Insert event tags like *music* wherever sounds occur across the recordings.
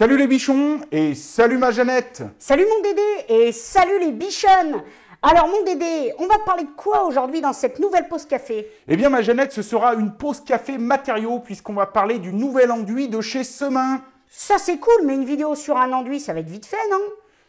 Salut les bichons et salut ma Jeannette Salut mon Dédé et salut les bichonnes alors mon Dédé, on va parler de quoi aujourd'hui dans cette nouvelle pause café Eh bien ma Jeannette, ce sera une pause café matériaux puisqu'on va parler du nouvel enduit de chez Semain Ça c'est cool, mais une vidéo sur un enduit, ça va être vite fait, non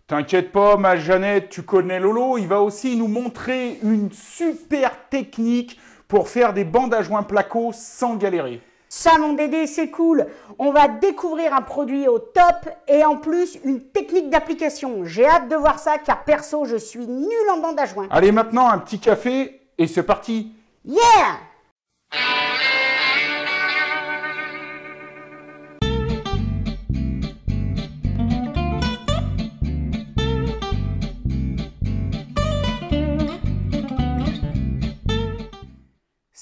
T'inquiète pas ma Jeannette, tu connais Lolo, il va aussi nous montrer une super technique pour faire des bandes à joints placo sans galérer. Salon DD, c'est cool. On va découvrir un produit au top et en plus une technique d'application. J'ai hâte de voir ça car perso, je suis nul en bande à joint. Allez, maintenant un petit café et c'est parti. Yeah!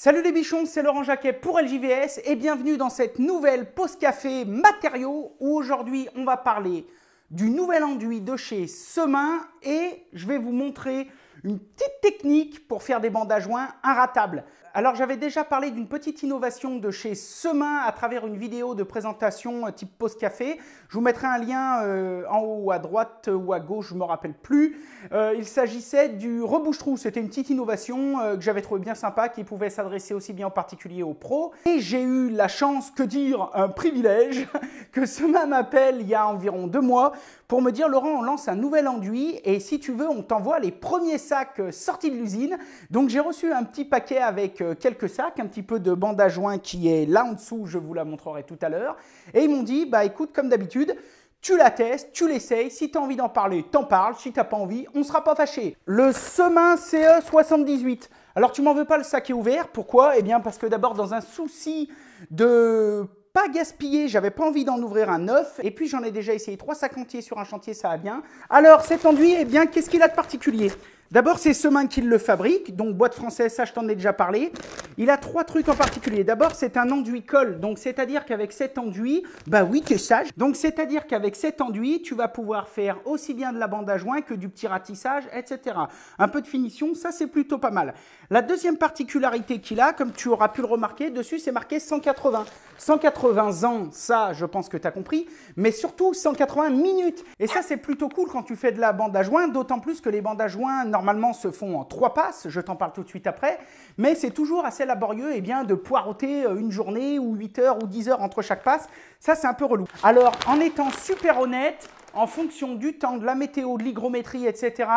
Salut les bichons, c'est Laurent Jacquet pour LJVS et bienvenue dans cette nouvelle pause café matériaux où aujourd'hui on va parler du nouvel enduit de chez Semain et je vais vous montrer une petite technique pour faire des bandes à joints inratables alors j'avais déjà parlé d'une petite innovation de chez Semain à travers une vidéo de présentation euh, type pause café. Je vous mettrai un lien euh, en haut à droite ou à gauche, je ne me rappelle plus. Euh, il s'agissait du rebouche-trou, c'était une petite innovation que j'avais trouvé bien sympa qui pouvait s'adresser aussi bien en particulier aux pros. Et j'ai eu la chance, que dire, un privilège, *laughs* que Semain m'appelle il y a environ deux mois pour me dire Laurent, on lance un nouvel enduit et si tu veux, on t'envoie les premiers sacs sortis de l'usine. Donc j'ai reçu un petit paquet avec quelques sacs, un petit peu de bande à joint qui est là en dessous, je vous la montrerai tout à l'heure. Et ils m'ont dit, bah écoute, comme d'habitude, tu la testes, tu l'essayes, si tu as envie d'en parler, t'en parles, si t'as pas envie, on sera pas fâché. Le Semin CE78. Alors tu m'en veux pas, le sac est ouvert, pourquoi Eh bien parce que d'abord dans un souci de pas gaspiller, j'avais pas envie d'en ouvrir un neuf, et puis j'en ai déjà essayé trois sacs entiers sur un chantier, ça a bien. Alors cet enduit, eh bien qu'est-ce qu'il a de particulier D'abord, c'est main qui le fabrique, donc boîte française, ça je t'en ai déjà parlé. Il a trois trucs en particulier. D'abord, c'est un enduit colle, donc c'est-à-dire qu'avec cet enduit, bah oui, que sage. Donc c'est-à-dire qu'avec cet enduit, tu vas pouvoir faire aussi bien de la bande à joint que du petit ratissage, etc. Un peu de finition, ça c'est plutôt pas mal. La deuxième particularité qu'il a, comme tu auras pu le remarquer, dessus c'est marqué 180. 180 ans, ça je pense que tu as compris, mais surtout 180 minutes. Et ça c'est plutôt cool quand tu fais de la bande à joint, d'autant plus que les bandes à joint normalement se font en trois passes, je t'en parle tout de suite après, mais c'est toujours assez laborieux et eh bien, de poireauter euh, une journée ou 8 heures ou 10 heures entre chaque passe. Ça, c'est un peu relou. Alors, en étant super honnête, en fonction du temps, de la météo, de l'hygrométrie, etc.,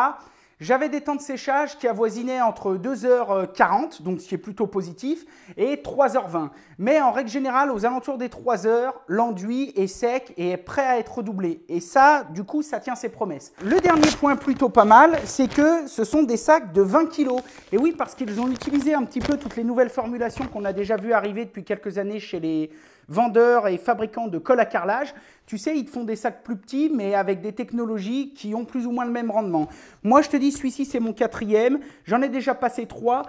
j'avais des temps de séchage qui avoisinaient entre 2h40, donc ce qui est plutôt positif, et 3h20. Mais en règle générale, aux alentours des 3h, l'enduit est sec et est prêt à être redoublé. Et ça, du coup, ça tient ses promesses. Le dernier point plutôt pas mal, c'est que ce sont des sacs de 20 kg. Et oui, parce qu'ils ont utilisé un petit peu toutes les nouvelles formulations qu'on a déjà vues arriver depuis quelques années chez les vendeurs et fabricants de colle à carrelage, tu sais, ils te font des sacs plus petits, mais avec des technologies qui ont plus ou moins le même rendement. Moi, je te dis, celui-ci, c'est mon quatrième. J'en ai déjà passé trois.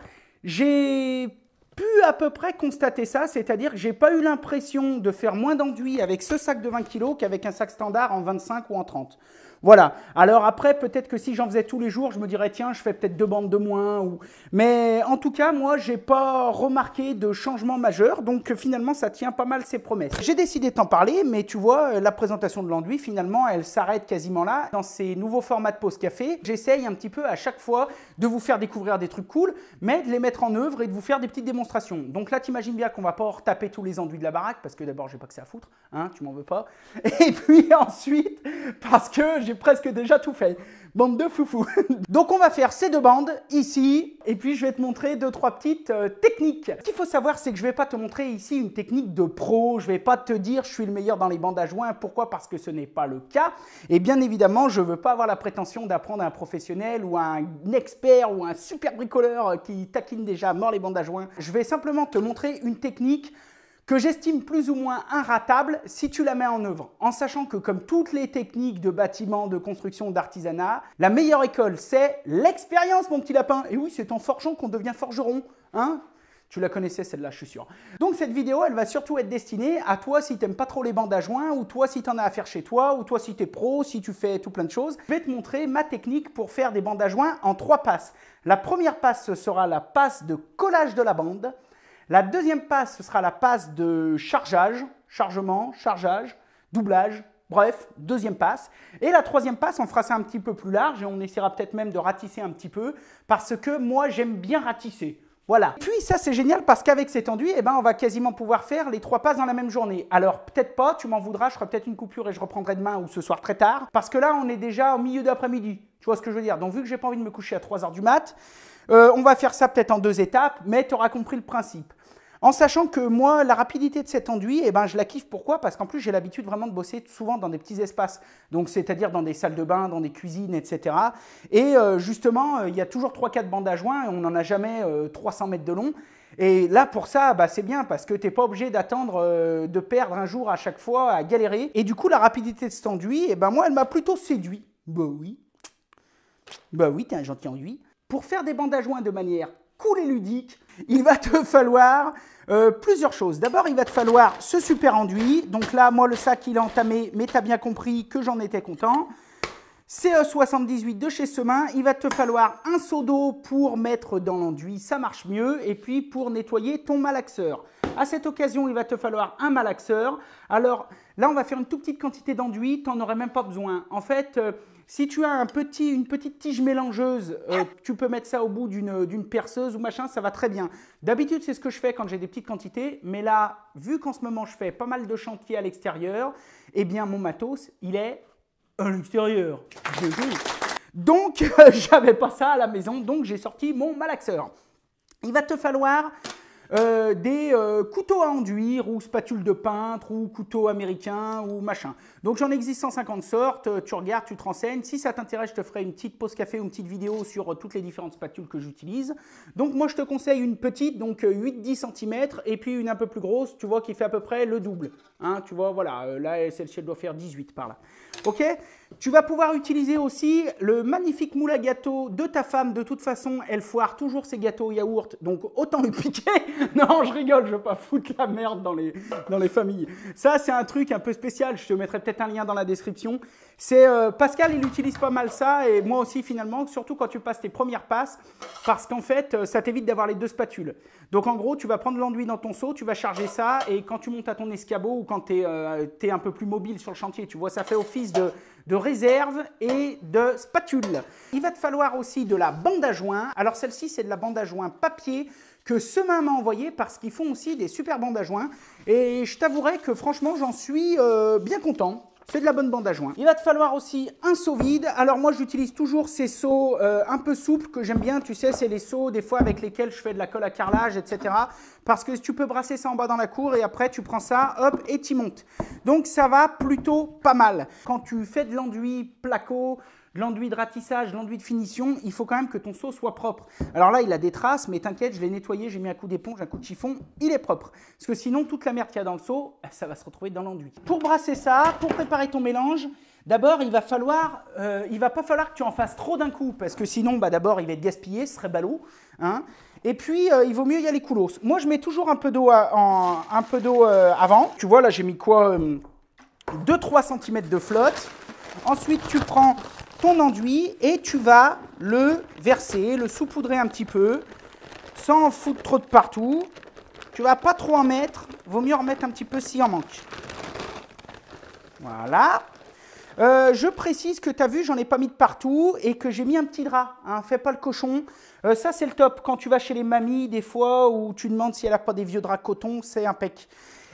J'ai pu à peu près constater ça, c'est-à-dire que j'ai pas eu l'impression de faire moins d'enduit avec ce sac de 20 kg qu'avec un sac standard en 25 ou en 30. Voilà. Alors après, peut-être que si j'en faisais tous les jours, je me dirais tiens, je fais peut-être deux bandes de moins. Mais en tout cas, moi, j'ai pas remarqué de changement majeur. Donc finalement, ça tient pas mal ses promesses. J'ai décidé de t'en parler, mais tu vois, euh, la présentation de l'enduit, finalement, elle s'arrête quasiment là. Dans ces nouveaux formats de pause café, j'essaye un petit peu à chaque fois de vous faire découvrir des trucs cool, mais de les mettre en œuvre et de vous faire des petites démonstrations. Donc là, t'imagines bien qu'on va pas retaper tous les enduits de la baraque parce que d'abord, j'ai pas que ça à foutre. Hein, tu m'en veux pas. *laughs* Et puis ensuite, parce que j'ai presque déjà tout fait. Bande de foufou. *laughs* Donc on va faire ces deux bandes ici et puis je vais te montrer deux trois petites euh, techniques. Ce qu'il faut savoir c'est que je vais pas te montrer ici une technique de pro, je vais pas te dire je suis le meilleur dans les bandes à joints. Pourquoi Parce que ce n'est pas le cas. Et bien évidemment, je veux pas avoir la prétention d'apprendre à un professionnel ou un expert ou un super bricoleur euh, qui taquine déjà mort les bandes à joints. Je vais simplement te montrer une technique que j'estime plus ou moins inratable si tu la mets en œuvre, en sachant que comme toutes les techniques de bâtiment, de construction, d'artisanat, la meilleure école, c'est l'expérience, mon petit lapin. Et oui, c'est en forgeant qu'on devient forgeron, hein tu la connaissais celle-là, je suis sûr. Donc cette vidéo, elle va surtout être destinée à toi si t'aimes pas trop les bandes à joints, ou toi si t'en as à faire chez toi, ou toi si t'es pro, si tu fais tout plein de choses. Je vais te montrer ma technique pour faire des bandes à joints en trois passes. La première passe, ce sera la passe de collage de la bande. La deuxième passe, ce sera la passe de chargeage, chargement, chargeage, doublage, Bref, deuxième passe. Et la troisième passe, on fera ça un petit peu plus large et on essaiera peut-être même de ratisser un petit peu parce que moi, j'aime bien ratisser. Voilà. puis ça, c'est génial parce qu'avec cet enduit, eh ben, on va quasiment pouvoir faire les trois passes dans la même journée. Alors, peut-être pas, tu m'en voudras, je ferai peut-être une coupure et je reprendrai demain ou ce soir très tard parce que là, on est déjà au milieu d'après-midi. Tu vois ce que je veux dire Donc, vu que j'ai pas envie de me coucher à 3h du mat, euh, on va faire ça peut-être en deux étapes, mais tu auras compris le principe. En sachant que moi, la rapidité de cet enduit, eh ben, je la kiffe. Pourquoi Parce qu'en plus, j'ai l'habitude vraiment de bosser souvent dans des petits espaces. Donc, c'est-à-dire dans des salles de bain, dans des cuisines, etc. Et euh, justement, euh, il y a toujours 3-4 bandes à joints on n'en a jamais 300 euh, mètres de long. Et là, pour ça, bah, c'est bien parce que tu n'es pas obligé d'attendre de perdre un jour à chaque fois, à galérer. Et du coup, la rapidité de cet enduit, eh ben, moi, elle m'a plutôt séduit. Bah oui. Bah oui, t'es un gentil enduit. Pour faire des bandes à joints de manière cool et ludique, il va te falloir euh, plusieurs choses. D'abord, il va te falloir ce super enduit. Donc là, moi, le sac, il est entamé, mais tu as bien compris que j'en étais content. CE78 de chez Semain, il va te falloir un seau d'eau pour mettre dans l'enduit, ça marche mieux, et puis pour nettoyer ton malaxeur. À cette occasion, il va te falloir un malaxeur. Alors là, on va faire une toute petite quantité d'enduit, tu n'en aurais même pas besoin. En fait, euh, si tu as un petit, une petite tige mélangeuse, euh, tu peux mettre ça au bout euh, d'une perceuse ou machin, ça va très bien. D'habitude, c'est ce que je fais quand j'ai des petites quantités, mais là, vu qu'en ce moment, je fais pas mal de chantiers à l'extérieur, eh bien, mon matos, il est à l'extérieur. Donc, je *laughs* j'avais pas ça à la maison, donc j'ai sorti mon malaxeur. Il va te falloir euh, des couteaux à enduire ou spatules de peintre ou couteaux américains ou machin. Donc j'en existe 150 sortes, euh, tu regardes, tu te renseignes. Si ça t'intéresse, je te ferai une petite pause café ou une petite vidéo sur euh, toutes les différentes spatules que j'utilise. Donc moi je te conseille une petite, donc 8-10 euh, cm, et puis une un peu plus grosse, tu vois, qui fait à peu près le double. Hein, tu vois, voilà, là celle-ci elle doit faire 18 par là. Ok Tu vas pouvoir utiliser aussi le magnifique moule à gâteau de ta femme. De toute façon, elle foire toujours ses gâteaux au yaourt, donc autant le piquer. *laughs* non, je rigole, je veux pas foutre la merde dans les, dans les familles. Ça, c'est un truc un peu spécial, je te mettrai peut-être un lien dans la description. C'est euh, Pascal, il utilise pas mal ça et moi aussi finalement, surtout quand tu passes tes premières passes, parce qu'en fait, euh, ça t'évite d'avoir les deux spatules. Donc en gros, tu vas prendre l'enduit dans ton seau, tu vas charger ça et quand tu montes à ton escabeau ou quand tu es, euh, un peu plus mobile sur le chantier, tu vois, ça fait office de, de réserve et de spatule. Il va te falloir aussi de la bande à joint. Alors celle-ci, c'est de la bande à joint papier que ce m'a envoyé parce qu'ils font aussi des super bandes à joints. Et je t'avouerai que franchement, j'en suis euh, bien content. C'est de la bonne bande à joint. Il va te falloir aussi un seau vide. Alors moi, j'utilise toujours ces seaux euh, un peu souples que j'aime bien. Tu sais, c'est les seaux des fois avec lesquels je fais de la colle à carrelage, etc. Parce que tu peux brasser ça en bas dans la cour et après, tu prends ça, hop, et tu montes. Donc ça va plutôt pas mal. Quand tu fais de l'enduit placo, l'enduit de ratissage, l'enduit de finition, il faut quand même que ton seau soit propre. Alors là, il a des traces, mais t'inquiète, je l'ai nettoyé, j'ai mis un coup d'éponge, un coup de chiffon, il est propre. Parce que sinon, toute la merde qu'il y a dans le seau, *laughs* ça va se retrouver dans l'enduit. Pour brasser ça, pour préparer ton mélange, D'abord, il va falloir, euh, il va pas falloir que tu en fasses trop d'un coup, parce que sinon, bah, d'abord, il va être gaspillé, ce serait ballot. Hein. et puis, euh, il vaut mieux y aller coulos. Moi, je mets toujours un peu d'eau un peu d'eau euh, avant. Tu vois, là, j'ai mis quoi 2-3 cm de flotte. Ensuite, tu prends enduit et tu vas le verser, le saupoudrer un petit peu, sans en foutre trop de partout. Tu vas pas trop en mettre, vaut mieux en mettre un petit peu s'il en manque. Voilà. Euh, je précise que tu as vu, j'en ai pas mis de partout et que j'ai mis un petit drap. un hein. fais pas le cochon. Euh, ça, c'est le top. Quand tu vas chez les mamies, des fois, ou tu demandes si elle a pas des vieux draps coton, c'est impeccable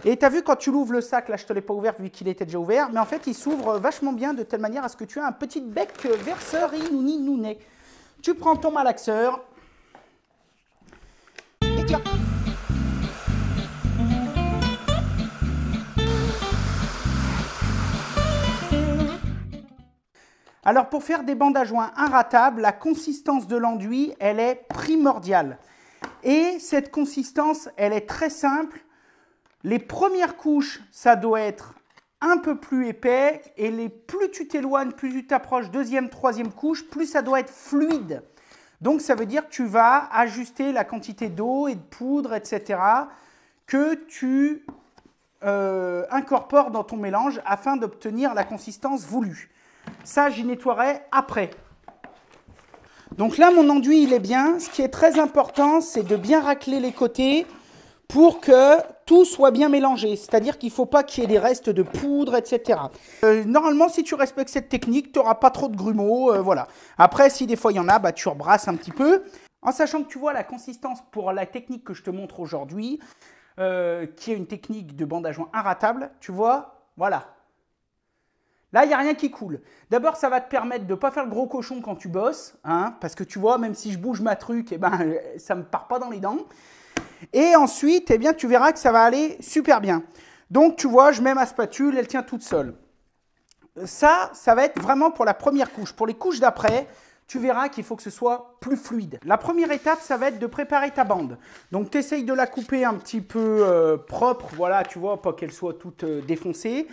et tu as vu quand tu l'ouvres le sac, là je te l'ai pas ouvert vu qu'il était déjà ouvert, mais en fait il s'ouvre euh, vachement bien de telle manière à ce que tu as un petit bec euh, verseur inouï. Tu prends ton malaxeur. Et tiens. Alors pour faire des bandes à joints inratables, la consistance de l'enduit, elle est primordiale. Et cette consistance, elle est très simple les premières couches, ça doit être un peu plus épais et les plus tu t'éloignes, plus tu t'approches deuxième, troisième couche, plus ça doit être fluide. Donc ça veut dire que tu vas ajuster la quantité d'eau et de poudre, etc. que tu euh, incorpores dans ton mélange afin d'obtenir la consistance voulue. Ça, j'y nettoierai après. Donc là, mon enduit, il est bien. Ce qui est très important, c'est de bien racler les côtés pour que soit bien mélangé, c'est-à-dire qu'il faut pas qu'il y ait des restes de poudre, etc. Euh, normalement, si tu respectes cette technique, tu auras pas trop de grumeaux, euh, voilà. Après, si des fois il y en a, bah, tu rebrasses un petit peu. En sachant que tu vois la consistance pour la technique que je te montre aujourd'hui, euh, qui est une technique de bandage inratable, tu vois, voilà. Là, il n'y a rien qui coule. D'abord, ça va te permettre de ne pas faire le gros cochon quand tu bosses, hein, parce que tu vois, même si je bouge ma truc, et eh ben, ça me part pas dans les dents. Et ensuite, eh bien, tu verras que ça va aller super bien. Donc, tu vois, je mets ma spatule, elle tient toute seule. Ça, ça va être vraiment pour la première couche. Pour les couches d'après, tu verras qu'il faut que ce soit plus fluide. La première étape, ça va être de préparer ta bande. Donc, tu essayes de la couper un petit peu euh, propre, voilà, tu vois, pas qu'elle soit toute euh, défoncée.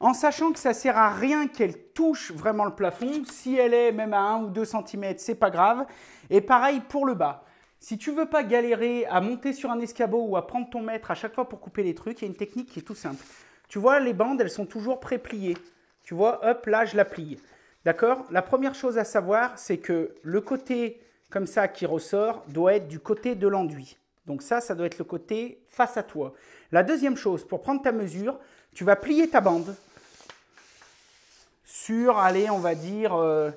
En sachant que ça sert à rien qu'elle touche vraiment le plafond. Si elle est même à 1 ou 2 cm, c'est pas grave. Et pareil pour le bas. Si tu veux pas galérer à monter sur un escabeau ou à prendre ton mètre à chaque fois pour couper les trucs, il y a une technique qui est tout simple. Tu vois, les bandes, elles sont toujours pré-pliées. Tu vois, hop, là, je la plie. D'accord La première chose à savoir, c'est que le côté comme ça qui ressort doit être du côté de l'enduit. Donc ça, ça doit être le côté face à toi. La deuxième chose, pour prendre ta mesure, tu vas plier ta bande sur, allez, on va dire, euh,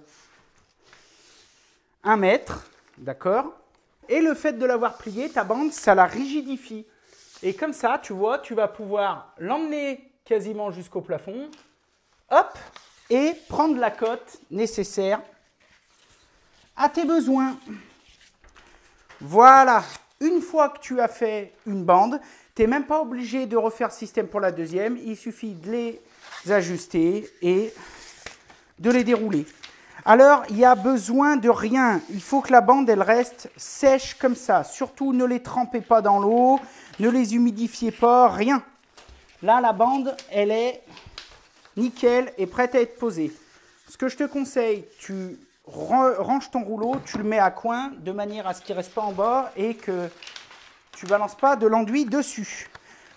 un mètre, d'accord et le fait de l'avoir plié, ta bande, ça la rigidifie. Et comme ça, tu vois, tu vas pouvoir l'emmener quasiment jusqu'au plafond. Hop Et prendre la cote nécessaire à tes besoins. Voilà. Une fois que tu as fait une bande, tu n'es même pas obligé de refaire système pour la deuxième. Il suffit de les ajuster et de les dérouler. Alors, il n'y a besoin de rien. Il faut que la bande, elle reste sèche comme ça. Surtout, ne les trempez pas dans l'eau, ne les humidifiez pas, rien. Là, la bande, elle est nickel et prête à être posée. Ce que je te conseille, tu ranges ton rouleau, tu le mets à coin de manière à ce qu'il ne reste pas en bord et que tu ne balances pas de l'enduit dessus.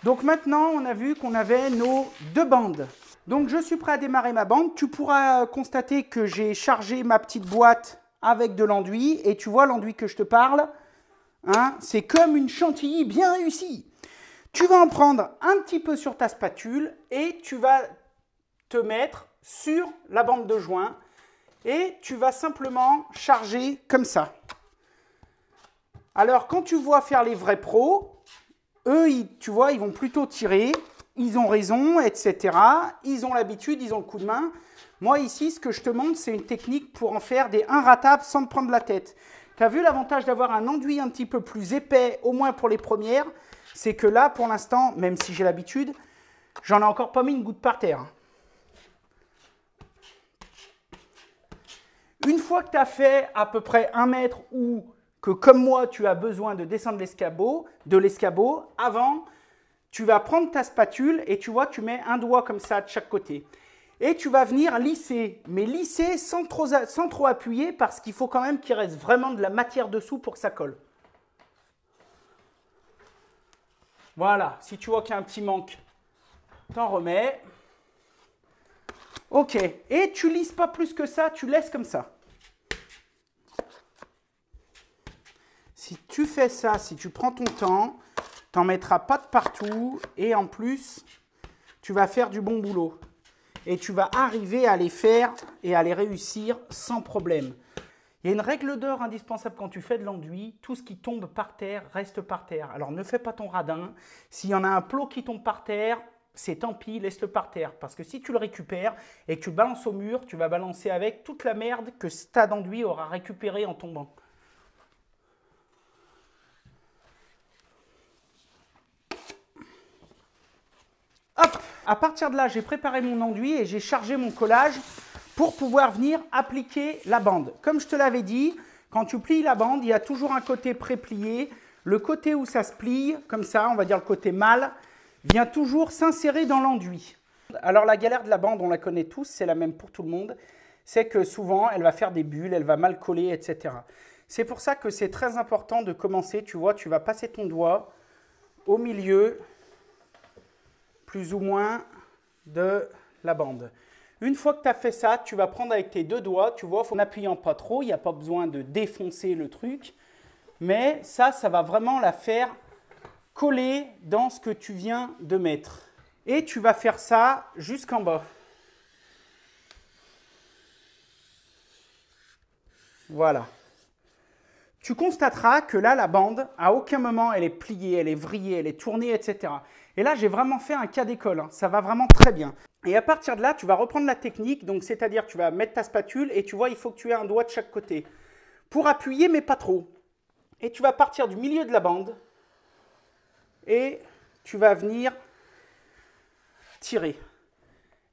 Donc maintenant, on a vu qu'on avait nos deux bandes. Donc je suis prêt à démarrer ma bande. Tu pourras constater que j'ai chargé ma petite boîte avec de l'enduit. Et tu vois l'enduit que je te parle, hein, c'est comme une chantilly bien réussie. Tu vas en prendre un petit peu sur ta spatule et tu vas te mettre sur la bande de joint et tu vas simplement charger comme ça. Alors quand tu vois faire les vrais pros, eux, tu vois, ils vont plutôt tirer ils ont raison, etc. Ils ont l'habitude, ils ont le coup de main. Moi, ici, ce que je te montre, c'est une technique pour en faire des inratables sans te prendre la tête. Tu as vu l'avantage d'avoir un enduit un petit peu plus épais, au moins pour les premières C'est que là, pour l'instant, même si j'ai l'habitude, j'en ai encore pas mis une goutte par terre. Une fois que tu as fait à peu près un mètre ou que, comme moi, tu as besoin de descendre l'escabeau, de l'escabeau, avant, tu vas prendre ta spatule et tu vois, tu mets un doigt comme ça de chaque côté. Et tu vas venir lisser, mais lisser sans trop, sans trop appuyer parce qu'il faut quand même qu'il reste vraiment de la matière dessous pour que ça colle. Voilà, si tu vois qu'il y a un petit manque, t'en remets. Ok, et tu lisses pas plus que ça, tu laisses comme ça. Si tu fais ça, si tu prends ton temps, T'en mettras pas de partout et en plus, tu vas faire du bon boulot. Et tu vas arriver à les faire et à les réussir sans problème. Il y a une règle d'or indispensable quand tu fais de l'enduit, tout ce qui tombe par terre reste par terre. Alors ne fais pas ton radin. S'il y en a un plot qui tombe par terre, c'est tant pis, laisse-le par terre. Parce que si tu le récupères et que tu balances au mur, tu vas balancer avec toute la merde que ce tas d'enduit aura récupéré en tombant. À partir de là, j'ai préparé mon enduit et j'ai chargé mon collage pour pouvoir venir appliquer la bande. Comme je te l'avais dit, quand tu plies la bande, il y a toujours un côté préplié, Le côté où ça se plie, comme ça, on va dire le côté mal, vient toujours s'insérer dans l'enduit. Alors la galère de la bande, on la connaît tous, c'est la même pour tout le monde. C'est que souvent, elle va faire des bulles, elle va mal coller, etc. C'est pour ça que c'est très important de commencer, tu vois, tu vas passer ton doigt au milieu plus ou moins de la bande. Une fois que tu as fait ça, tu vas prendre avec tes deux doigts, tu vois, en n'appuyant pas trop, il n'y a pas besoin de défoncer le truc. Mais ça, ça va vraiment la faire coller dans ce que tu viens de mettre. Et tu vas faire ça jusqu'en bas. Voilà tu constateras que là, la bande, à aucun moment, elle est pliée, elle est vrillée, elle est tournée, etc. Et là, j'ai vraiment fait un cas d'école. Hein. Ça va vraiment très bien. Et à partir de là, tu vas reprendre la technique. Donc, c'est-à-dire, tu vas mettre ta spatule et tu vois, il faut que tu aies un doigt de chaque côté. Pour appuyer, mais pas trop. Et tu vas partir du milieu de la bande et tu vas venir tirer.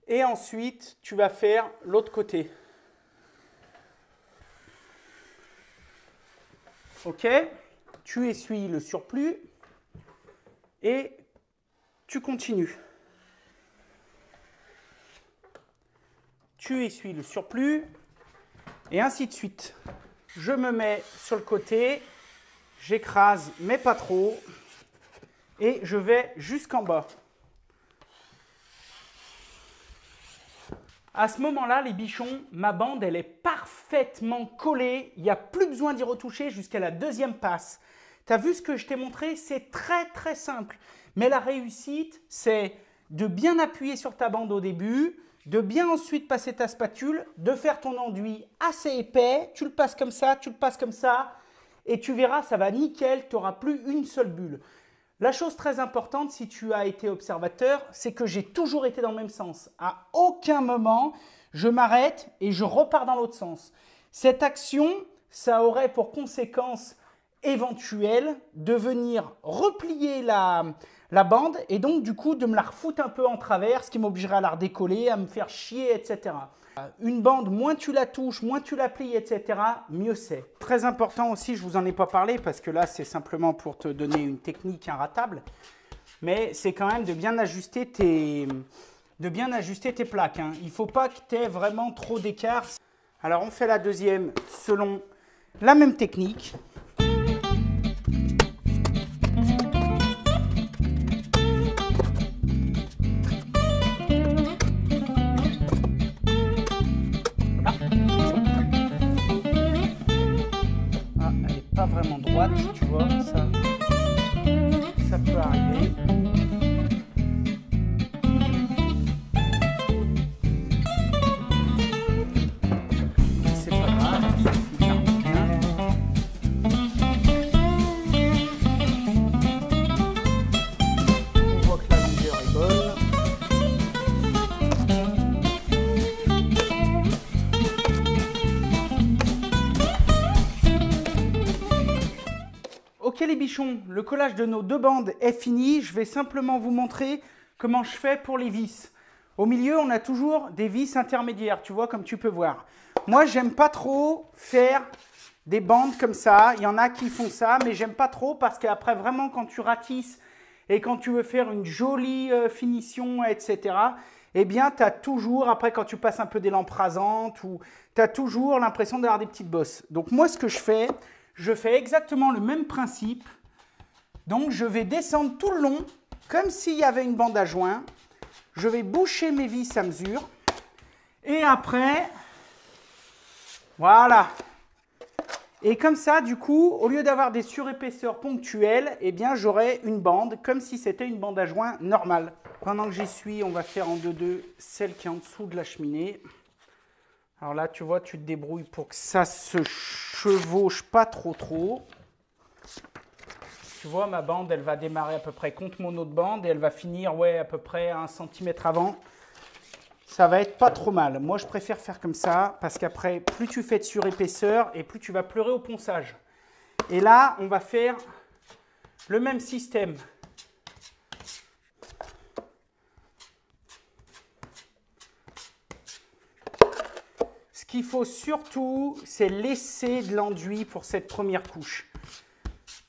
Et ensuite, tu vas faire l'autre côté. Ok Tu essuies le surplus et tu continues. Tu essuies le surplus et ainsi de suite. Je me mets sur le côté, j'écrase mais pas trop et je vais jusqu'en bas. À ce moment-là, les bichons, ma bande, elle est parfaitement collée. Il n'y a plus besoin d'y retoucher jusqu'à la deuxième passe. Tu as vu ce que je t'ai montré C'est très très simple. Mais la réussite, c'est de bien appuyer sur ta bande au début, de bien ensuite passer ta spatule, de faire ton enduit assez épais. Tu le passes comme ça, tu le passes comme ça. Et tu verras, ça va nickel, tu n'auras plus une seule bulle. La chose très importante, si tu as été observateur, c'est que j'ai toujours été dans le même sens. À aucun moment, je m'arrête et je repars dans l'autre sens. Cette action, ça aurait pour conséquence éventuelle de venir replier la, bande et donc du coup de me la refoutre un peu en travers, ce qui m'obligerait à la redécoller, à me faire chier, etc. Euh, une bande, moins tu la touches, moins tu la plies, etc., mieux c'est. Très important aussi, je ne vous en ai pas parlé parce que là, c'est simplement pour te donner une technique inratable. Mais c'est quand même de bien ajuster tes, de bien ajuster tes plaques. Hein. Il ne faut pas que tu aies vraiment trop d'écart. Alors, on fait la deuxième selon la même technique. vraiment droite, tu vois, ça, ça peut arriver. les bichons, le collage de nos deux bandes est fini. Je vais simplement vous montrer comment je fais pour les vis. Au milieu, on a toujours des vis intermédiaires, tu vois, comme tu peux voir. Moi, j'aime pas trop faire des bandes comme ça. Il y en a qui font ça, mais j'aime pas trop parce qu'après, vraiment, quand tu ratisses et quand tu veux faire une jolie euh, finition, etc., eh bien, tu as toujours, après, quand tu passes un peu des lampes rasantes, tu as toujours l'impression d'avoir des petites bosses. Donc, moi, ce que je fais, je fais exactement le même principe. Donc je vais descendre tout le long, comme s'il y avait une bande à joint. Je vais boucher mes vis à mesure. Et après, voilà. Et comme ça, du coup, au lieu d'avoir des surépaisseurs ponctuelles, eh bien, j'aurai une bande, comme si c'était une bande à joint normale. Pendant que j'y suis, on va faire en deux-deux celle qui est en dessous de la cheminée. Alors là, tu vois, tu te débrouilles pour que ça se chevauche pas trop trop. Tu vois, ma bande, elle va démarrer à peu près contre mon autre bande et elle va finir, ouais, à peu près un centimètre avant. Ça va être pas trop mal. Moi, je préfère faire comme ça parce qu'après, plus tu fais de surépaisseur et plus tu vas pleurer au ponçage. Et là, on va faire le même système. qu'il faut surtout, c'est laisser de l'enduit pour cette première couche.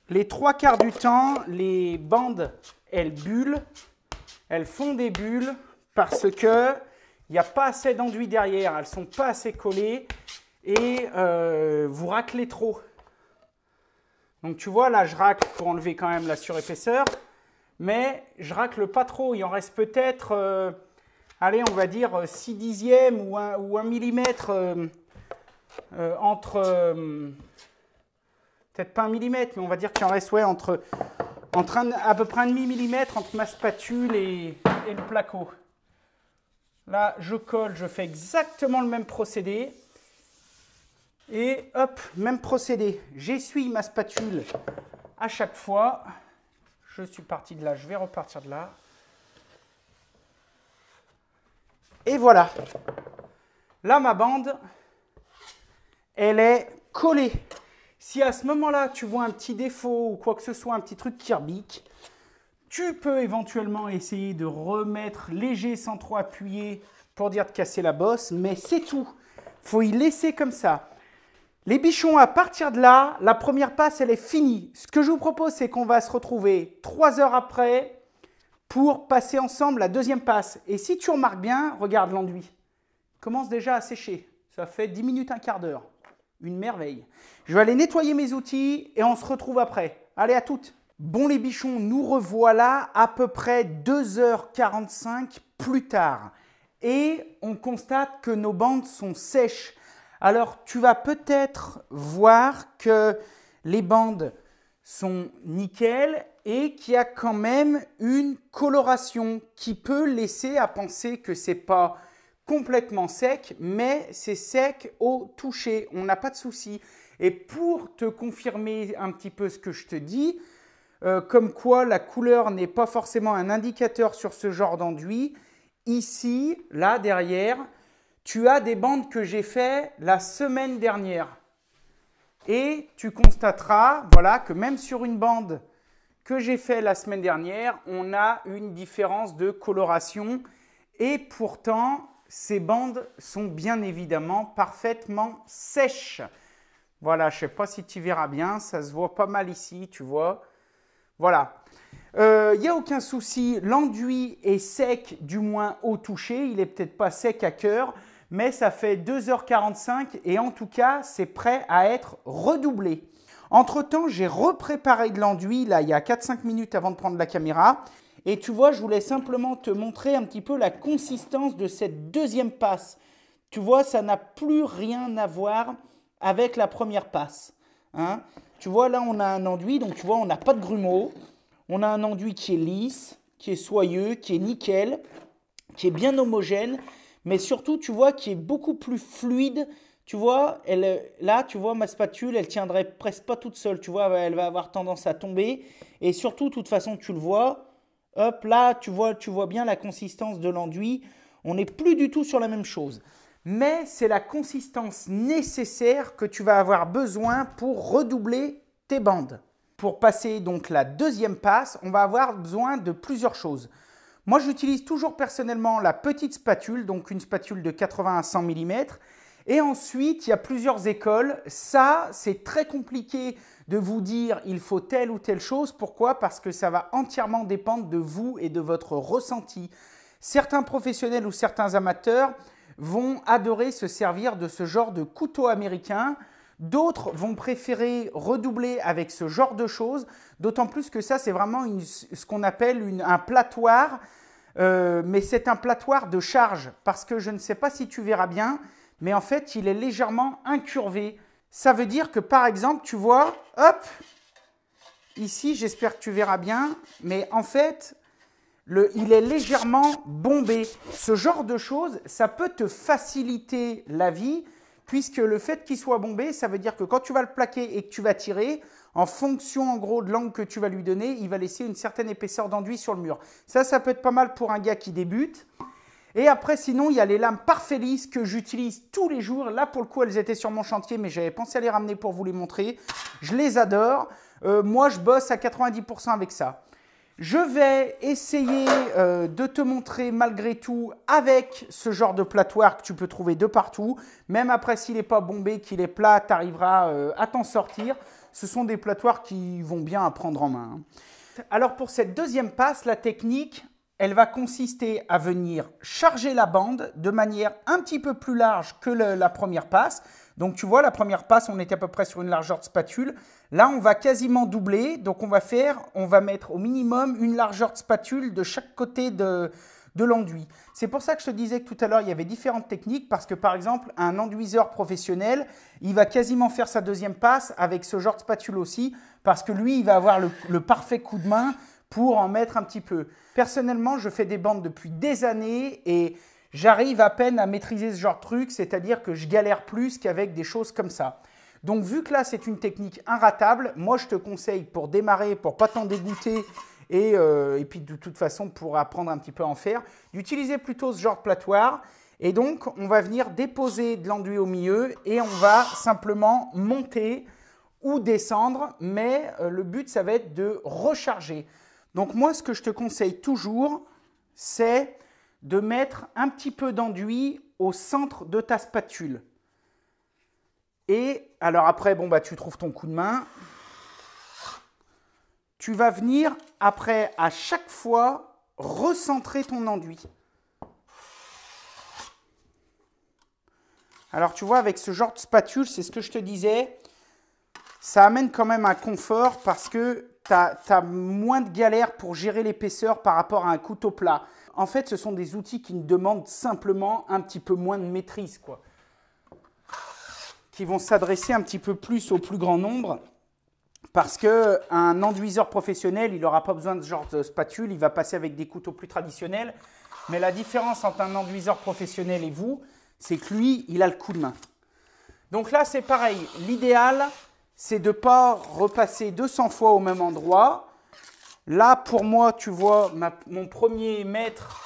Les trois quarts du temps, les bandes, elles bullent, elles font des bulles parce que il n'y a pas assez d'enduit derrière, elles ne sont pas assez collées et euh, vous raclez trop. Donc tu vois, là je racle pour enlever quand même la surépaisseur, mais je racle pas trop, il en reste peut-être... Euh, allez, on va dire 6 euh, dixièmes ou 1 ou un millimètre euh, euh, entre. Peut-être pas un millimètre, mais on va dire qu'il en reste ouais, entre, à peu près un demi-millimètre entre ma spatule et, et le placo. Là, je colle, je fais exactement le même procédé. Et hop, même procédé. J'essuie ma spatule à chaque fois. Je suis parti de là, je vais repartir de là. Et voilà. Là, ma bande, elle est collée. Si à ce moment-là, tu vois un petit défaut ou quoi que ce soit, un petit truc qui tu peux éventuellement essayer de remettre léger sans trop appuyer pour dire de casser la bosse, mais c'est tout. faut y laisser comme ça. Les bichons, à partir de là, la première passe, elle est finie. Ce que je vous propose, c'est qu'on va se retrouver trois heures après pour passer ensemble la deuxième passe. Et si tu remarques bien, regarde l'enduit. Commence déjà à sécher. Ça fait 10 minutes, un quart d'heure. Une merveille. Je vais aller nettoyer mes outils et on se retrouve après. Allez, à toutes. Bon les bichons, nous revoilà à peu près 2h45 plus tard. Et on constate que nos bandes sont sèches. Alors tu vas peut-être voir que les bandes sont nickel et qui a quand même une coloration qui peut laisser à penser que c'est pas complètement sec, mais c'est sec au toucher. On n'a pas de souci. Et pour te confirmer un petit peu ce que je te dis, euh, comme quoi la couleur n'est pas forcément un indicateur sur ce genre d'enduit, ici, là derrière, tu as des bandes que j'ai fait la semaine dernière. Et tu constateras voilà, que même sur une bande que j'ai fait la semaine dernière, on a une différence de coloration. Et pourtant, ces bandes sont bien évidemment parfaitement sèches. Voilà, je ne sais pas si tu verras bien, ça se voit pas mal ici, tu vois. Voilà. Il euh, n'y a aucun souci, l'enduit est sec, du moins au toucher, il n'est peut-être pas sec à cœur mais ça fait 2h45 et en tout cas, c'est prêt à être redoublé. Entre-temps, j'ai repréparé de l'enduit, là, il y a 4-5 minutes avant de prendre la caméra. Et tu vois, je voulais simplement te montrer un petit peu la consistance de cette deuxième passe. Tu vois, ça n'a plus rien à voir avec la première passe. Hein. tu vois, là, on a un enduit, donc tu vois, on n'a pas de grumeaux. On a un enduit qui est lisse, qui est soyeux, qui est nickel, qui est bien homogène mais surtout, tu vois, qu'il est beaucoup plus fluide. Tu vois, là, tu vois, ma spatule, elle tiendrait presque pas toute seule. Tu vois, elle va avoir tendance à tomber. Et surtout, de toute façon, tu le vois, hop, là, tu vois, tu vois bien la consistance de l'enduit. On n'est plus du tout sur la même chose. Mais c'est la consistance nécessaire que tu vas avoir besoin pour redoubler tes bandes. Pour passer donc la deuxième passe, on va avoir besoin de plusieurs choses. Moi, j'utilise toujours personnellement la petite spatule, donc une spatule de 80 à 100 mm. Et ensuite, il y a plusieurs écoles. Ça, c'est très compliqué de vous dire il faut telle ou telle chose. Pourquoi Parce que ça va entièrement dépendre de vous et de votre ressenti. Certains professionnels ou certains amateurs vont adorer se servir de ce genre de couteau américain D'autres vont préférer redoubler avec ce genre de choses, d'autant plus que ça, c'est vraiment ce qu'on appelle un platoir, euh, mais c'est un platoir de charge, parce que je ne sais pas si tu verras bien, mais en fait, il est légèrement incurvé. Ça veut dire que, par exemple, tu vois, hop, ici, j'espère que tu verras bien, mais en fait, il est légèrement bombé. Ce genre de choses, ça peut te faciliter la vie, puisque le fait qu'il soit bombé, ça veut dire que quand tu vas le plaquer et que tu vas tirer, en fonction en gros de l'angle que tu vas lui donner, il va laisser une certaine épaisseur d'enduit sur le mur. Ça, ça peut être pas mal pour un gars qui débute. Et après, sinon, il y a les lames Parfélis que j'utilise tous les jours. Là, pour le coup, elles étaient sur mon chantier, mais j'avais pensé à les ramener pour vous les montrer. Je les adore. Euh, moi, je bosse à 90% avec ça. Je vais essayer euh, de te montrer malgré tout avec ce genre de platoir que tu peux trouver de partout. Même après s'il n'est pas bombé, qu'il est plat, tu arriveras euh, à t'en sortir. Ce sont des platoirs qui vont bien à prendre en main. Hein. Alors pour cette deuxième passe, la technique, elle va consister à venir charger la bande de manière un petit peu plus large que la première passe. Donc tu vois, la première passe, on était à peu près sur une largeur de spatule. Là, on va quasiment doubler. Donc on va faire, on va mettre au minimum une largeur de spatule de chaque côté de, de l'enduit. C'est pour ça que je te disais que tout à l'heure, il y avait différentes techniques parce que par exemple, un enduiseur professionnel, il va quasiment faire sa deuxième passe avec ce genre de spatule aussi parce que lui, il va avoir le parfait coup de main pour en mettre un petit peu. Personnellement, je fais des bandes depuis des années et J'arrive à peine à maîtriser ce genre de truc, c'est-à-dire que je galère plus qu'avec des choses comme ça. Donc vu que là c'est une technique inratable, moi je te conseille pour démarrer, pour pas t'en dégoûter et, euh, puis de toute façon pour apprendre un petit peu à en faire, d'utiliser plutôt ce genre de platoir. Et donc on va venir déposer de l'enduit au milieu et on va simplement monter ou descendre, mais euh, le but ça va être de recharger. Donc moi ce que je te conseille toujours c'est de mettre un petit peu d'enduit au centre de ta spatule. Et alors après, bon, bah, tu trouves ton coup de main. Tu vas venir, après, à chaque fois, recentrer ton enduit. Alors tu vois, avec ce genre de spatule, c'est ce que je te disais, ça amène quand même un confort parce que tu as, as, moins de galère pour gérer l'épaisseur par rapport à un couteau plat en fait, ce sont des outils qui demandent simplement un petit peu moins de maîtrise, quoi. Qui vont s'adresser un petit peu plus au plus grand nombre. Parce qu'un enduiseur professionnel, il n'aura pas besoin de ce genre de spatule, il va passer avec des couteaux plus traditionnels. Mais la différence entre un enduiseur professionnel et vous, c'est que lui, il a le coup de main. Donc là, c'est pareil. L'idéal, c'est de ne pas repasser 200 fois au même endroit, Là, pour moi, tu vois, mon premier maître.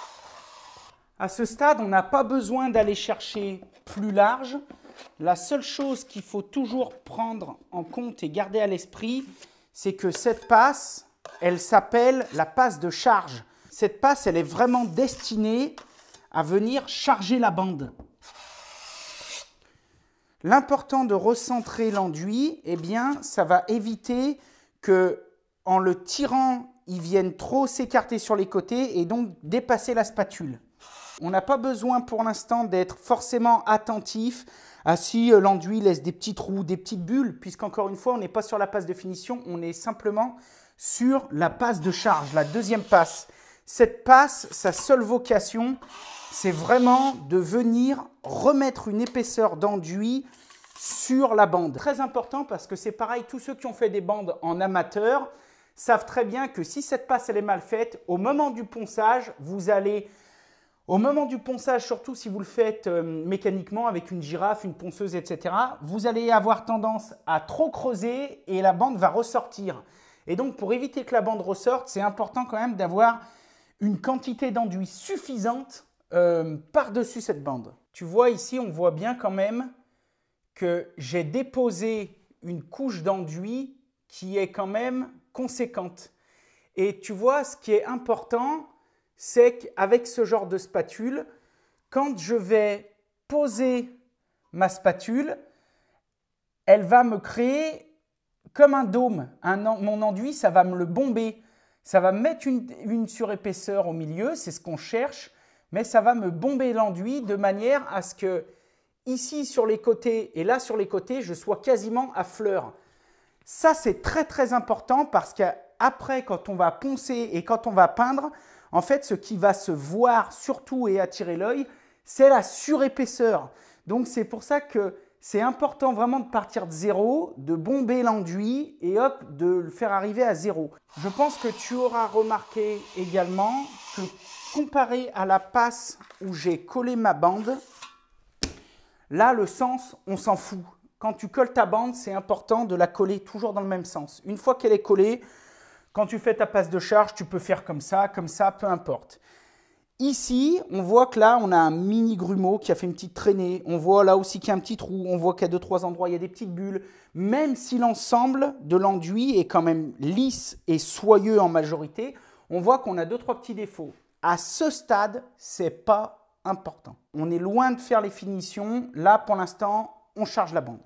à ce stade, on n'a pas besoin d'aller chercher plus large. La seule chose qu'il faut toujours prendre en compte et garder à l'esprit, c'est que cette passe, elle s'appelle la passe de charge. Cette passe, elle est vraiment destinée à venir charger la bande. L'important de recentrer l'enduit, eh bien, ça va éviter que en le tirant, ils viennent trop s'écarter sur les côtés et donc dépasser la spatule. On n'a pas besoin pour l'instant d'être forcément attentif à si euh, l'enduit laisse des petits trous, des petites bulles, puisqu'encore une fois, on n'est pas sur la passe de finition, on est simplement sur la passe de charge, la deuxième passe. Cette passe, sa seule vocation, c'est vraiment de venir remettre une épaisseur d'enduit sur la bande. Très important parce que c'est pareil, tous ceux qui ont fait des bandes en amateur, savent très bien que si cette passe elle est mal faite, au moment du ponçage, vous allez au moment du ponçage, surtout si vous le faites euh, mécaniquement avec une girafe, une ponceuse, etc., vous allez avoir tendance à trop creuser et la bande va ressortir. Et donc, pour éviter que la bande ressorte, c'est important quand même d'avoir une quantité d'enduit suffisante euh, par-dessus cette bande. Tu vois ici, on voit bien quand même que j'ai déposé une couche d'enduit qui est quand même conséquente. Et tu vois, ce qui est important, c'est qu'avec ce genre de spatule, quand je vais poser ma spatule, elle va me créer comme un dôme. mon enduit, ça va me le bomber. Ça va mettre une, une surépaisseur au milieu, c'est ce qu'on cherche, mais ça va me bomber l'enduit de manière à ce que ici sur les côtés et là sur les côtés, je sois quasiment à fleur. Ça, c'est très très important parce qu'après, quand on va poncer et quand on va peindre, en fait, ce qui va se voir surtout et attirer l'œil, c'est la surépaisseur. Donc, c'est pour ça que c'est important vraiment de partir de zéro, de bomber l'enduit et hop, de le faire arriver à zéro. Je pense que tu auras remarqué également que comparé à la passe où j'ai collé ma bande, là, le sens, on s'en fout quand tu colles ta bande, c'est important de la coller toujours dans le même sens. Une fois qu'elle est collée, quand tu fais ta passe de charge, tu peux faire comme ça, comme ça, peu importe. Ici, on voit que là, on a un mini grumeau qui a fait une petite traînée. On voit là aussi qu'il y a un petit trou. On voit qu'à deux, trois endroits, il y a des petites bulles. Même si l'ensemble de l'enduit est quand même lisse et soyeux en majorité, on voit qu'on a deux, trois petits défauts. À ce stade, c'est pas important. On est loin de faire les finitions. Là, pour l'instant, on charge la bande.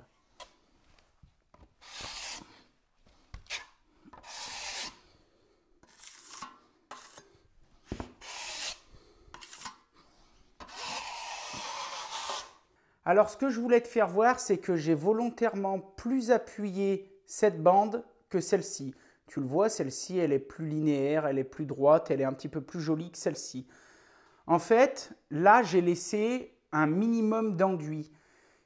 Alors, ce que je voulais te faire voir, c'est que j'ai volontairement plus appuyé cette bande que celle-ci. Tu le vois, celle-ci, elle est plus linéaire, elle est plus droite, elle est un petit peu plus jolie que celle-ci. En fait, là, j'ai laissé un minimum d'enduit,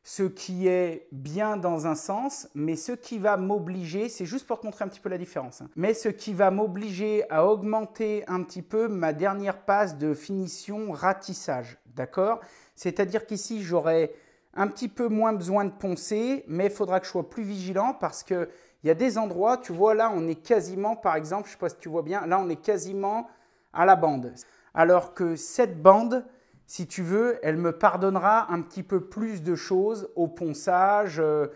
ce qui est bien dans un sens, mais ce qui va m'obliger, c'est juste pour te montrer un petit peu la différence, hein, mais ce qui va m'obliger à augmenter un petit peu ma dernière passe de finition ratissage, d'accord C'est-à-dire qu'ici, j'aurais un petit peu moins besoin de poncer, mais il faudra que je sois plus vigilant parce qu'il y a des endroits, tu vois, là, on est quasiment, par exemple, je ne sais pas si tu vois bien, là, on est quasiment à la bande. Alors que cette bande, si tu veux, elle me pardonnera un petit peu plus de choses au ponçage. Euh,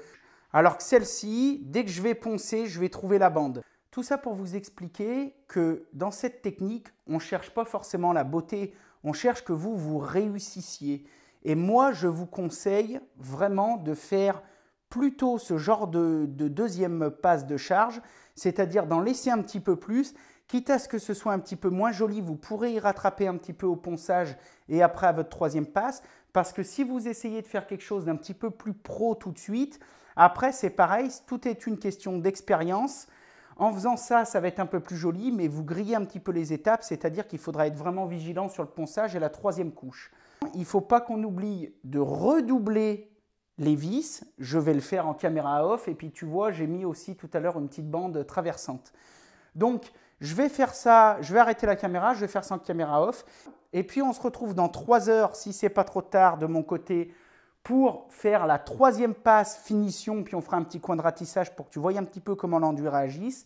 alors que celle-ci, dès que je vais poncer, je vais trouver la bande. Tout ça pour vous expliquer que dans cette technique, on ne cherche pas forcément la beauté, on cherche que vous, vous réussissiez. Et moi, je vous conseille vraiment de faire plutôt ce genre de, deuxième passe de charge, c'est-à-dire d'en laisser un petit peu plus, quitte à ce que ce soit un petit peu moins joli, vous pourrez y rattraper un petit peu au ponçage et après à votre troisième passe, parce que si vous essayez de faire quelque chose d'un petit peu plus pro tout de suite, après c'est pareil, tout est une question d'expérience. En faisant ça, ça va être un peu plus joli, mais vous grillez un petit peu les étapes, c'est-à-dire qu'il faudra être vraiment vigilant sur le ponçage et la troisième couche il ne faut pas qu'on oublie de redoubler les vis. Je vais le faire en caméra off. Et puis tu vois, j'ai mis aussi tout à l'heure une petite bande traversante. Donc, je vais faire ça, je vais arrêter la caméra, je vais faire ça en caméra off. Et puis, on se retrouve dans trois heures, si c'est pas trop tard de mon côté, pour faire la troisième passe finition. Puis, on fera un petit coin de ratissage pour que tu voyes un petit peu comment l'enduit réagisse.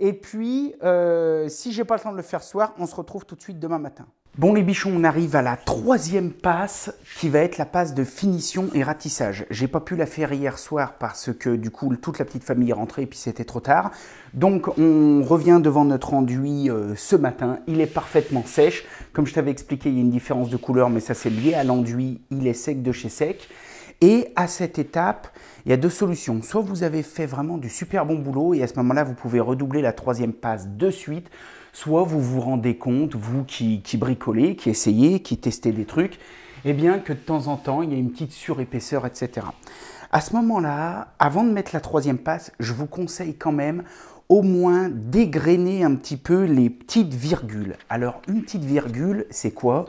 Et puis, euh, si j'ai pas le temps de le faire ce soir, on se retrouve tout de suite demain matin. Bon les bichons, on arrive à la troisième passe qui va être la passe de finition et ratissage. J'ai pas pu la faire hier soir parce que du coup toute la petite famille est rentrée et puis c'était trop tard. Donc on revient devant notre enduit euh, ce matin. Il est parfaitement sèche. Comme je t'avais expliqué, il y a une différence de couleur, mais ça c'est lié à l'enduit. Il est sec de chez sec. Et à cette étape, il y a deux solutions. Soit vous avez fait vraiment du super bon boulot et à ce moment-là, vous pouvez redoubler la troisième passe de suite, soit vous vous rendez compte, vous qui, bricolez, qui essayez, qui testez des trucs, et eh bien que de temps en temps, il y a une petite surépaisseur, etc. À ce moment-là, avant de mettre la troisième passe, je vous conseille quand même au moins dégrainer un petit peu les petites virgules. Alors une petite virgule, c'est quoi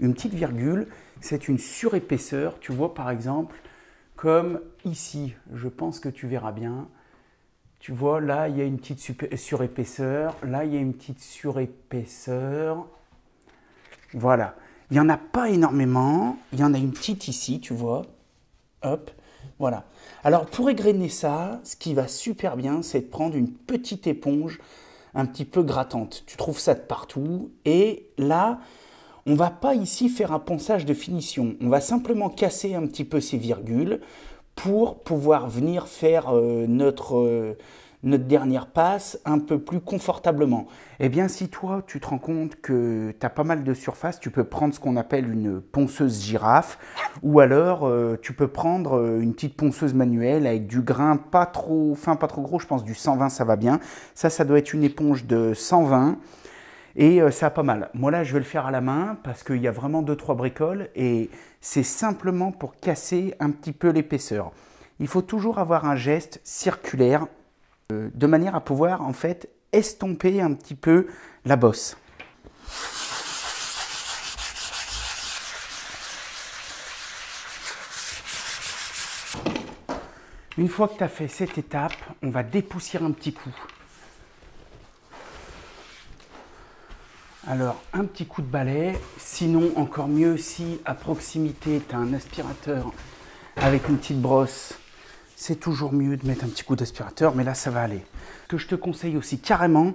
Une petite virgule, c'est une surépaisseur. Tu vois par exemple, comme ici, je pense que tu verras bien. Tu vois, là, il y a une petite surépaisseur. Là, il y a une petite surépaisseur. Voilà. Il n'y en a pas énormément. Il y en a une petite ici, tu vois. Hop. Voilà. Alors, pour égrener ça, ce qui va super bien, c'est de prendre une petite éponge un petit peu grattante. Tu trouves ça de partout. Et là, on va pas ici faire un ponçage de finition, on va simplement casser un petit peu ces virgules pour pouvoir venir faire euh, euh, notre, dernière passe un peu plus confortablement. Eh bien, si toi, tu te rends compte que tu as pas mal de surface, tu peux prendre ce qu'on appelle une ponceuse girafe, ou alors euh, tu peux prendre une petite ponceuse manuelle avec du grain pas trop fin, pas trop gros, je pense du 120, ça va bien. Ça, ça doit être une éponge de 120. Et euh, ça a pas mal. Moi là, je vais le faire à la main parce qu'il y a vraiment 2-3 bricoles et c'est simplement pour casser un petit peu l'épaisseur. Il faut toujours avoir un geste circulaire euh, de manière à pouvoir en fait estomper un petit peu la bosse. Une fois que tu as fait cette étape, on va dépoussiérer un petit coup. Alors, un petit coup de balai, sinon encore mieux si à proximité tu as un aspirateur avec une petite brosse, c'est toujours mieux de mettre un petit coup d'aspirateur, mais là ça va aller. Ce que je te conseille aussi carrément,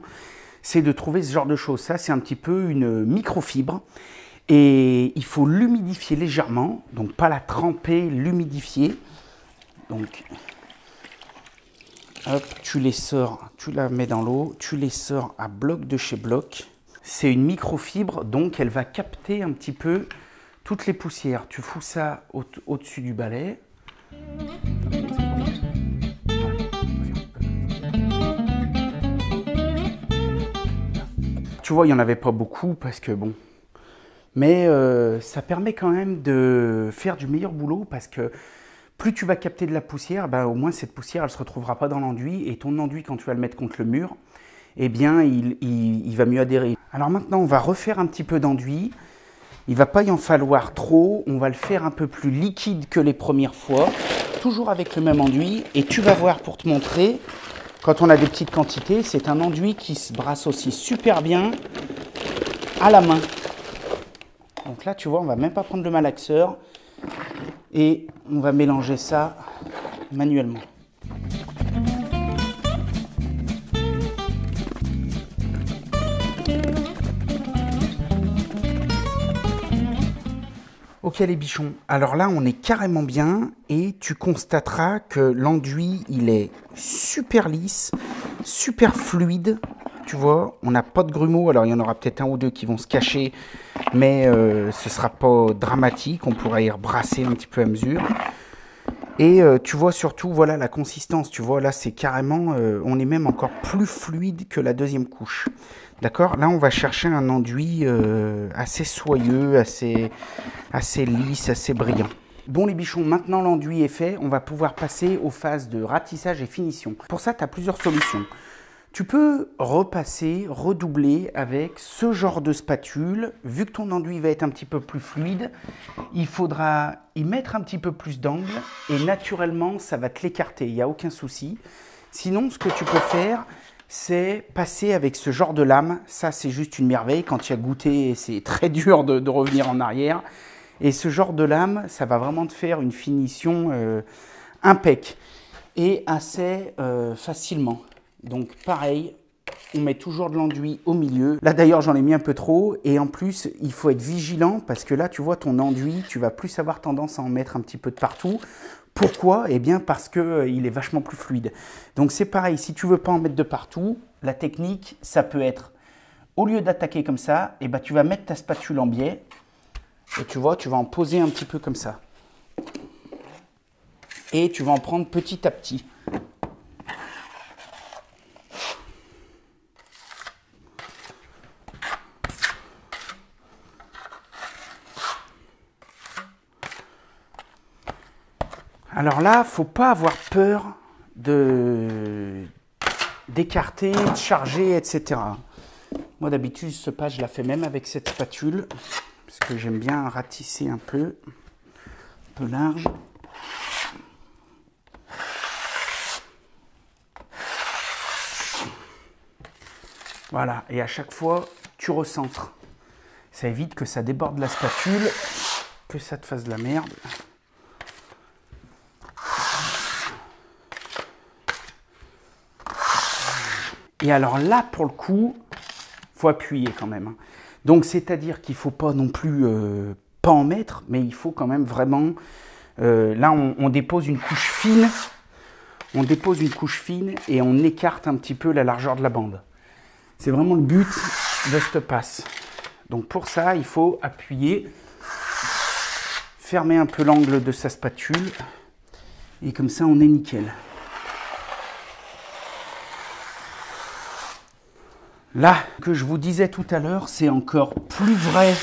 c'est de trouver ce genre de choses. Ça, c'est un petit peu une microfibre et il faut l'humidifier légèrement, donc pas la tremper, l'humidifier. Donc, hop, tu les sors, tu la mets dans l'eau, tu les sors à bloc de chez bloc c'est une microfibre, donc elle va capter un petit peu toutes les poussières. Tu fous ça au-dessus du balai. Tu vois, il n'y en avait pas beaucoup parce que bon. Mais euh, ça permet quand même de faire du meilleur boulot parce que plus tu vas capter de la poussière, ben, au moins cette poussière, elle ne se retrouvera pas dans l'enduit. Et ton enduit, quand tu vas le mettre contre le mur, eh bien, il, va mieux adhérer. Alors maintenant, on va refaire un petit peu d'enduit. Il ne va pas y en falloir trop. On va le faire un peu plus liquide que les premières fois, toujours avec le même enduit. Et tu vas voir pour te montrer, quand on a des petites quantités, c'est un enduit qui se brasse aussi super bien à la main. Donc là, tu vois, on va même pas prendre le malaxeur et on va mélanger ça manuellement. les bichons, alors là on est carrément bien et tu constateras que l'enduit il est super lisse, super fluide, tu vois, on n'a pas de grumeaux, alors il y en aura peut-être un ou deux qui vont se cacher, mais euh, ce sera pas dramatique, on pourra y rebrasser un petit peu à mesure. Et euh, tu vois surtout, voilà la consistance. Tu vois, là, c'est carrément, euh, on est même encore plus fluide que la deuxième couche. D'accord Là, on va chercher un enduit euh, assez soyeux, assez, assez lisse, assez brillant. Bon les bichons, maintenant l'enduit est fait, on va pouvoir passer aux phases de ratissage et finition. Pour ça, tu as plusieurs solutions. Tu peux repasser, redoubler avec ce genre de spatule. Vu que ton enduit va être un petit peu plus fluide, il faudra y mettre un petit peu plus d'angle et naturellement, ça va te l'écarter, il n'y a aucun souci. Sinon, ce que tu peux faire, c'est passer avec ce genre de lame. Ça, c'est juste une merveille. Quand tu as goûté, c'est très *laughs* dur de, revenir en arrière. Et ce genre de lame, ça va vraiment te faire une finition euh, impeccable et assez euh, facilement. Donc pareil, on met toujours de l'enduit au milieu. Là d'ailleurs j'en ai mis un peu trop et en plus il faut être vigilant parce que là tu vois ton enduit, tu vas plus avoir tendance à en mettre un petit peu de partout. Pourquoi Eh bien parce qu'il euh, est vachement plus fluide. Donc c'est pareil, si tu veux pas en mettre de partout, la technique ça peut être au lieu d'attaquer comme ça, eh ben, tu vas mettre ta spatule en biais et tu vois tu vas en poser un petit peu comme ça. Et tu vas en prendre petit à petit. Alors là, faut pas avoir peur de d'écarter, de charger, etc. Moi d'habitude, ce pas, je la fais même avec cette spatule, parce que j'aime bien ratisser un peu, un peu large. Voilà, et à chaque fois, tu recentres. Ça évite que ça déborde la spatule, que ça te fasse de la merde. Et alors là, pour le coup, faut appuyer quand même. Hein. Donc c'est-à-dire qu'il ne faut pas non plus euh, pas en mettre, mais il faut quand même vraiment... Euh, là, on, on, dépose une couche fine. On dépose une couche fine et on écarte un petit peu la largeur de la bande. C'est vraiment le but de ce passe. Donc pour ça, il faut appuyer, fermer un peu l'angle de sa spatule. Et comme ça, on est nickel. Là, que je vous disais tout à l'heure, c'est encore plus vrai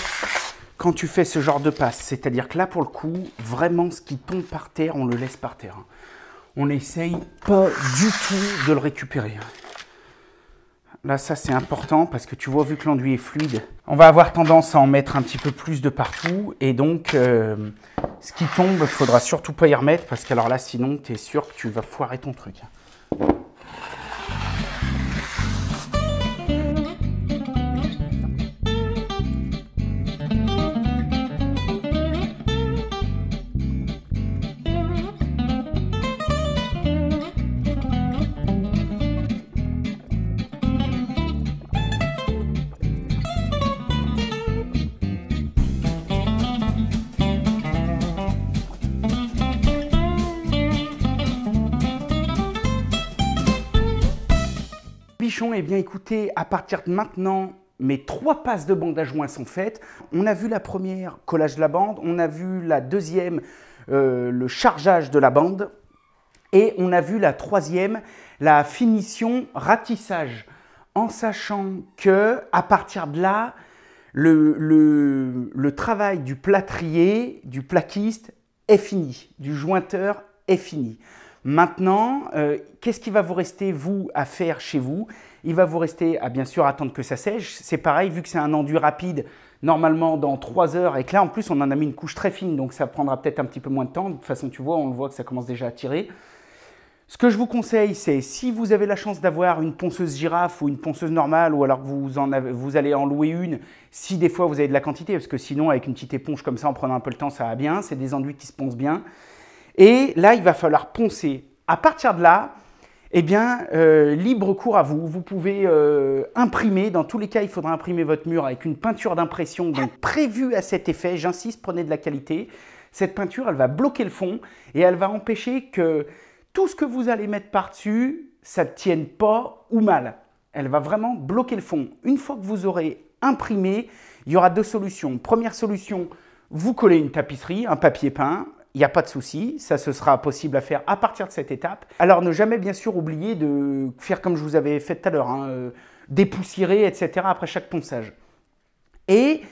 quand tu fais ce genre de passe. C'est-à-dire que là, pour le coup, vraiment, ce qui tombe par terre, on le laisse par terre. On n'essaye pas du tout de le récupérer. Là, ça, c'est important parce que tu vois, vu que l'enduit est fluide, on va avoir tendance à en mettre un petit peu plus de partout. Et donc, euh, ce qui tombe, il faudra surtout pas y remettre parce qu'alors là, sinon, tu es sûr que tu vas foirer ton truc. écoutez, à partir de maintenant, mes trois passes de bande à joint sont faites. On a vu la première, collage de la bande. On a vu la deuxième, euh, le chargeage de la bande. Et on a vu la troisième, la finition ratissage. En sachant que, à partir de là, le, le travail du plâtrier, du plaquiste, est fini. Du jointeur est fini. Maintenant, euh, qu'est-ce qui va vous rester, vous, à faire chez vous Il va vous rester à bien sûr attendre que ça sèche. C'est pareil, vu que c'est un enduit rapide, normalement dans 3 heures, et que là, en plus, on en a mis une couche très fine, donc ça prendra peut-être un petit peu moins de temps. De toute façon, tu vois, on le voit que ça commence déjà à tirer. Ce que je vous conseille, c'est si vous avez la chance d'avoir une ponceuse girafe ou une ponceuse normale, ou alors vous, vous allez en louer une, si des fois vous avez de la quantité, parce que sinon avec une petite éponge comme ça, en prenant un peu le temps, ça va bien, c'est des enduits qui se poncent bien. Et là, il va falloir poncer. À partir de là, eh bien, euh, libre cours à vous. Vous pouvez euh, imprimer. Dans tous les cas, il faudra imprimer votre mur avec une peinture d'impression donc prévue à cet effet. J'insiste, prenez de la qualité. Cette peinture, elle va bloquer le fond et elle va empêcher que tout ce que vous allez mettre par-dessus, ça ne tienne pas ou mal. Elle va vraiment bloquer le fond. Une fois que vous aurez imprimé, il y aura deux solutions. Première solution, vous collez une tapisserie, un papier peint, il n'y a pas de souci, ça ce sera possible à faire à partir de cette étape. Alors ne jamais bien sûr oublier de faire comme je vous avais fait tout à l'heure, hein, euh, dépoussiérer, etc. après chaque ponçage. Et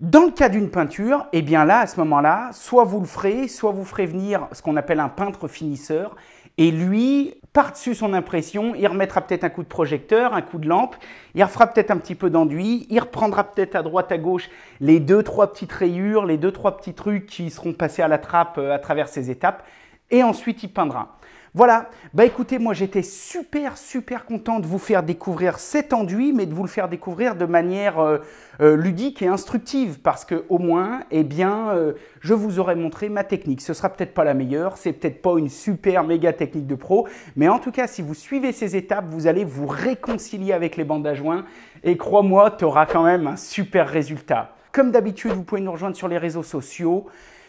dans le cas d'une peinture, eh bien là, à ce moment-là, soit vous le ferez, soit vous ferez venir ce qu'on appelle un peintre finisseur, et lui par-dessus son impression, il remettra peut-être un coup de projecteur, un coup de lampe, il refera peut-être un petit peu d'enduit, il reprendra peut-être à droite, à gauche les deux, trois petites rayures, les deux, trois petits trucs qui seront passés à la trappe euh, à travers ces étapes, et ensuite il peindra. Voilà, bah écoutez, moi j'étais super super content de vous faire découvrir cet enduit, mais de vous le faire découvrir de manière euh, euh, ludique et instructive, parce que au moins, eh bien, euh, je vous aurais montré ma technique. Ce sera peut-être pas la meilleure, c'est peut-être pas une super méga technique de pro, mais en tout cas, si vous suivez ces étapes, vous allez vous réconcilier avec les bandes à joints, et crois-moi, tu auras quand même un super résultat. Comme d'habitude, vous pouvez nous rejoindre sur les réseaux sociaux.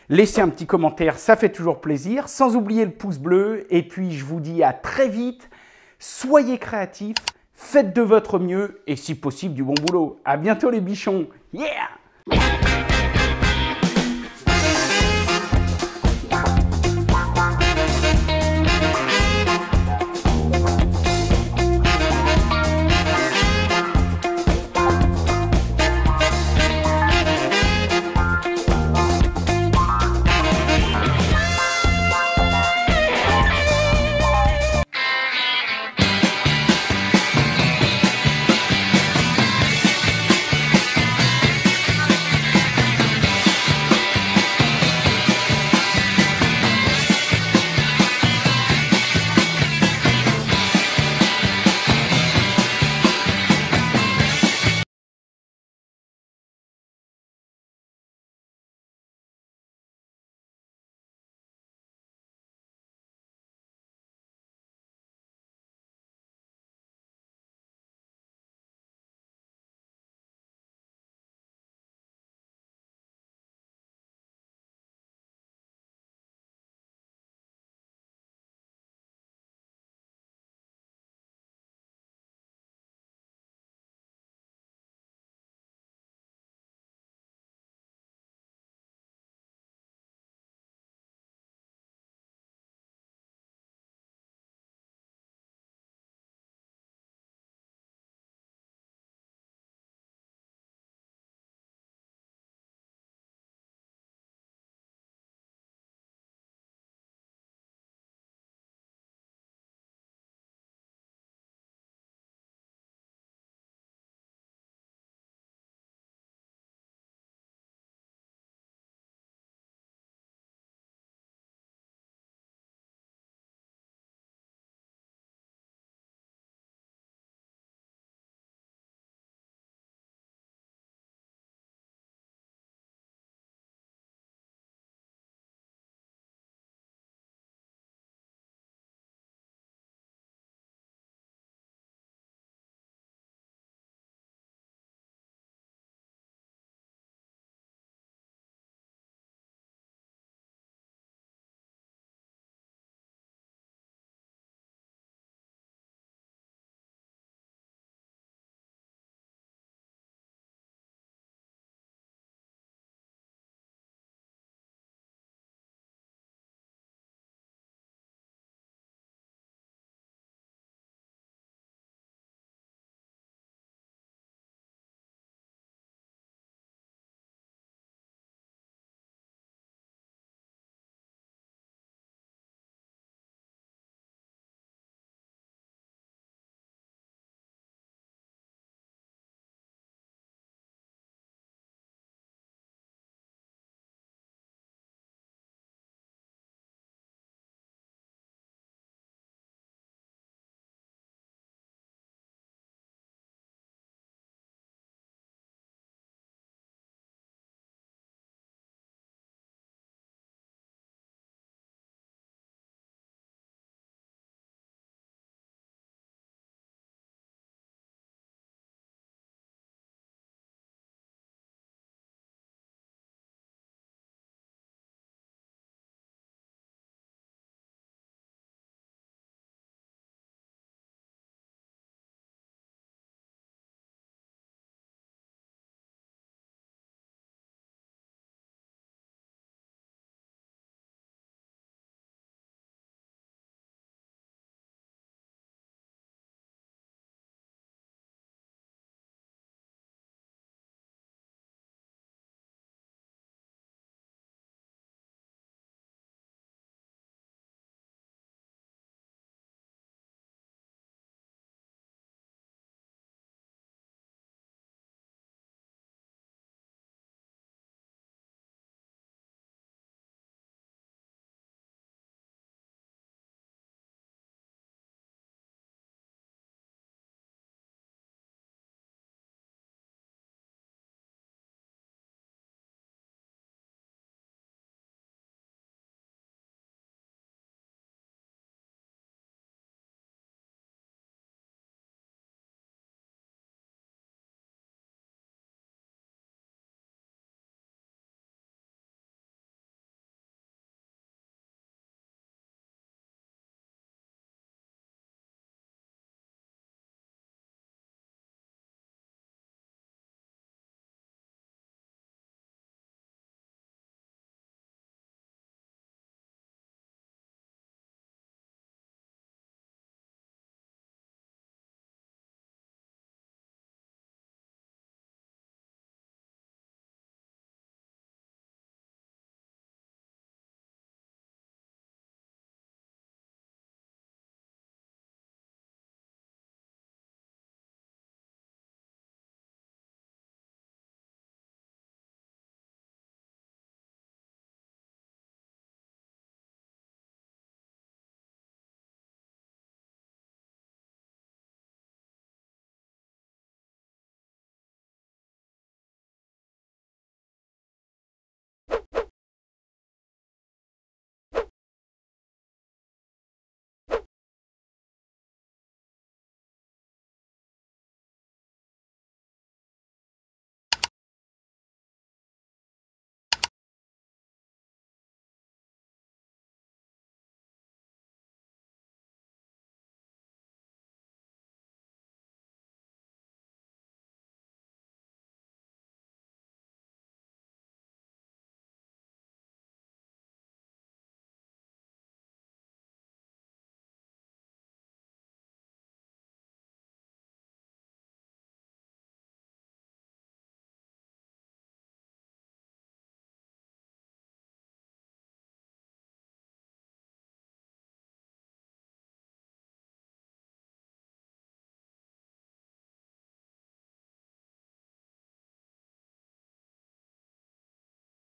Laissez un petit commentaire, ça fait toujours plaisir. Sans oublier le pouce bleu. Et puis, je vous dis à très vite. Soyez créatifs, faites de votre mieux et si possible du bon boulot. À bientôt les bichons. Yeah!